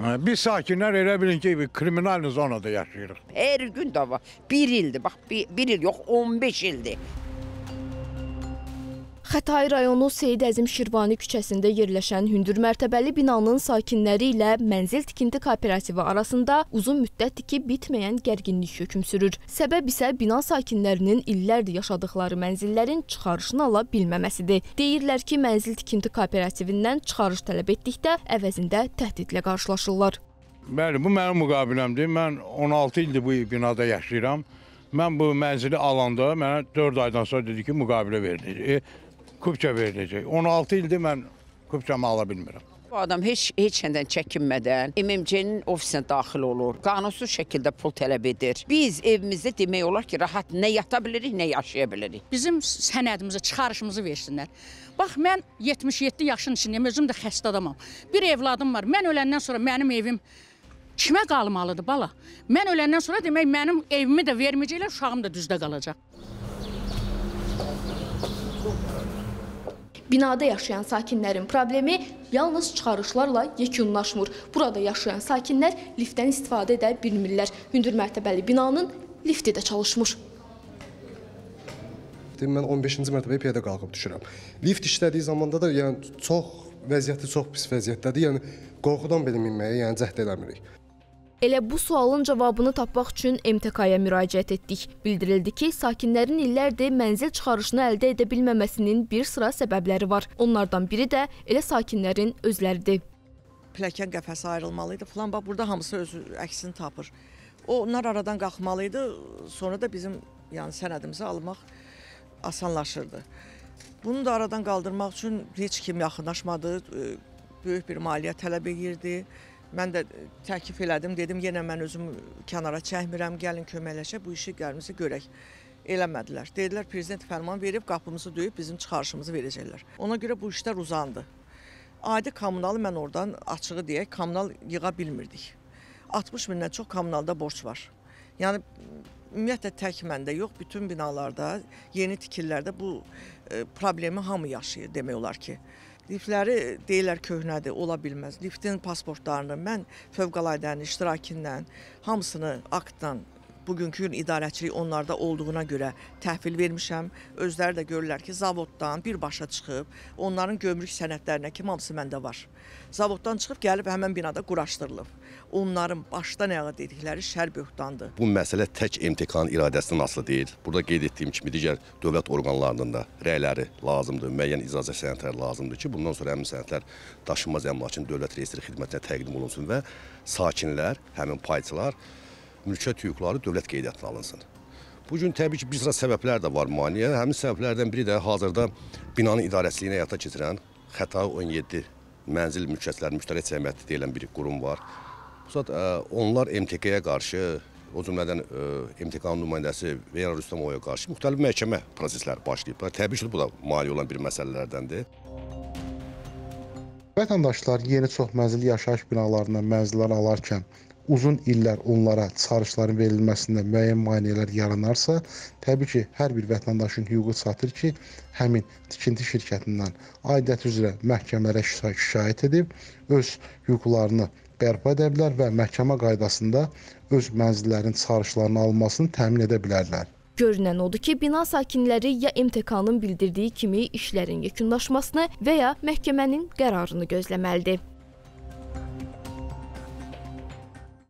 Bir biz sakinler elə bilin ki, kriminal zonada yaşayırıq. Her gün dava. Bir ildi, bak bir, bir il yok 15 ildi. Xətai rayonu Seyid Əzim Şirvani küçəsində yerləşən hündür mərtəbəli binanın sakinləri ilə mənzil tikinti kooperativi arasında uzun müddətdir ki, bitməyən gərginlik hökm sürür. Səbəb isə bina sakinlərinin illərdir yaşadıkları mənzillərin çıxarışını ala bilməməsidir. Deyirlər ki, mənzil tikinti kooperativindən çıxarış tələb etdikdə əvəzində təhdidlə qarşılaşırlar. Bəli, bu mənim müqabiləmdir. Mən 16 ildir bu binada yaşayıram. Mən bu mənzili alanda mənə 4 aydan sonra dedi ki, müqabilə verdi. E, kubka veriləcək. 16 ildir mən kubkamı ala bilmirəm. Bu adam heç heç nədən çəkinmədən MMC-nin ofisinə daxil olur. Qanunsuz şəkildə pul tələb edir. Biz evimizdə demək olar ki, rahat nə yata bilirik, nə yaşaya bilirik. Bizim sənədimizi, çıxarışımızı versinlər. Bax mən 77 yaşın içindəyəm, özüm də xəstə adamam. Bir evladım var. Mən öləndən sonra mənim evim kimə qalmalıdır bala? Mən öləndən sonra demək mənim evimi də verməyəcəklər, uşağım da düzdə qalacaq. Binada yaşayan sakinlərin problemi yalnız çıxarışlarla yekunlaşmır. Burada yaşayan sakinlər liftdən istifadə edə bilmirlər. Hündür mərtəbəli binanın lifti də çalışmır getdim. Mən 15-ci mərtəbəyə piyada qalxıb düşürəm. Lift işlədiyi zamanda da yəni çox vəziyyəti çox pis vəziyyətdədir. Yəni qorxudan belə minməyə yəni cəhd eləmirik. Elə bu sualın cavabını tapmaq üçün MTK-ya müraciət etdik. Bildirildi ki, sakinlərin illərdir mənzil çıxarışını əldə edə bilməməsinin bir sıra səbəbləri var. Onlardan biri də elə sakinlərin özləridir. Pilləkən qəfəsi ayrılmalı idi. Falan bax burada hamısı öz əksini tapır. Onlar aradan qalxmalı idi. Sonra da bizim yəni sənədimizi almaq asanlaşırdı. Bunu da aradan qaldırmaq üçün heç kim yaxınlaşmadı. Böyük bir maliyyə tələb edirdi. Mən də e, təklif elədim, dedim yenə mən özüm kənara çəkmirəm, gəlin köməkləşək, bu işi gəlimizi görək. Eləmədilər. Dedilər prezident fərman verib qapımızı döyüb bizim çıxarışımızı verəcəklər. Ona görə bu işlər uzandı. Adi kommunalı mən oradan açığı deyək, kommunal yığa bilmirdik. 60 mindən çox kommunalda borc var. Yəni ümumiyyətlə tək məndə yox, bütün binalarda, yeni tikililərdə bu e, problemi hamı yaşayır demək olar ki. Liftləri deyirlər köhnədir, ola bilməz. Liftin pasportlarını mən fövqəladənin iştirakindən hamısını aktdan bugünkü gün idarəçilik onlarda olduğuna görə təhvil vermişəm. Özləri də görürlər ki, zavoddan birbaşa çıxıb, onların gömrük sənədlərinə kim hamısı məndə var. Zavoddan çıxıb gəlib həmən binada quraşdırılıb. Onların başdan ayağa dedikləri şər böhtandır. Bu məsələ tək MTK-nın iradəsindən asılı deyil. Burada qeyd etdiyim kimi digər dövlət orqanlarının da rəyləri lazımdır, müəyyən icazə sənədləri lazımdır ki, bundan sonra həmin sənədlər daşınmaz əmlakın dövlət reyestri xidmətinə təqdim olunsun və sakinlər, həmin payçılar mülkiyyət hüquqları dövlət qeydiyyatına alınsın. Bu gün təbii ki, bir sıra səbəblər də var maneə. Həmin səbəblərdən biri də hazırda binanın idarəçiliyini həyata keçirən Xəta 17 mənzil mülkiyyətləri müştərək cəmiyyəti deyilən bir qurum var. Bu saat onlar MTK-yə qarşı, o cümlədən MTK-nın nümayəndəsi Vera Rüstəmovaya qarşı müxtəlif məhkəmə prosesləri başlayıb. Təbii ki, bu da mali olan bir məsələlərdəndir. Vətəndaşlar yeni çoxmənzilli yaşayış binalarından mənzillər alarkən uzun illər onlara çıxarışların verilməsində müəyyən maneələr yaranarsa, təbii ki, hər bir vətəndaşın hüququ çatır ki, həmin tikinti şirkətindən aidiyyəti üzrə məhkəmələrə şikayət edib öz hüquqlarını bərpa edə bilər və məhkəmə qaydasında öz mənzillərinin çıxarışlarının alınmasını təmin edə bilərlər. Görünən odur ki, bina sakinləri ya MTK-nın bildirdiyi kimi işlərin yekunlaşmasını və ya məhkəmənin qərarını gözləməlidir.